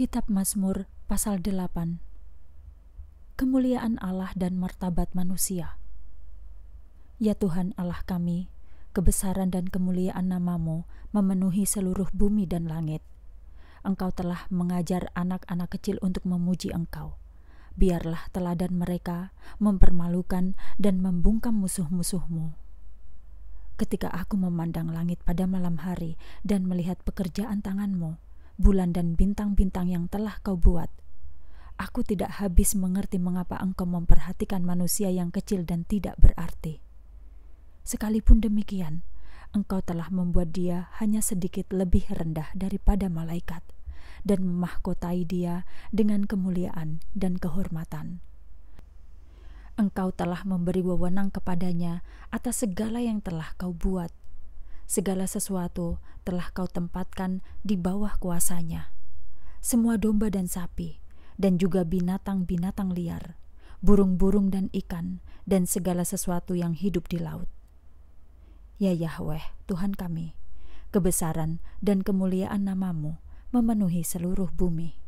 Kitab Mazmur pasal 8 Kemuliaan Allah dan martabat manusia Ya Tuhan Allah kami, kebesaran dan kemuliaan namamu memenuhi seluruh bumi dan langit. Engkau telah mengajar anak-anak kecil untuk memuji engkau. Biarlah teladan mereka mempermalukan dan membungkam musuh-musuhmu. Ketika aku memandang langit pada malam hari dan melihat pekerjaan tanganmu, bulan dan bintang-bintang yang telah kau buat. Aku tidak habis mengerti mengapa engkau memperhatikan manusia yang kecil dan tidak berarti. Sekalipun demikian, engkau telah membuat dia hanya sedikit lebih rendah daripada malaikat dan memahkotai dia dengan kemuliaan dan kehormatan. Engkau telah memberi wewenang kepadanya atas segala yang telah kau buat, segala sesuatu telah kau tempatkan di bawah kuasanya. Semua domba dan sapi, dan juga binatang-binatang liar, burung-burung dan ikan, dan segala sesuatu yang hidup di laut. Ya Yahweh, Tuhan kami, kebesaran dan kemuliaan namamu memenuhi seluruh bumi.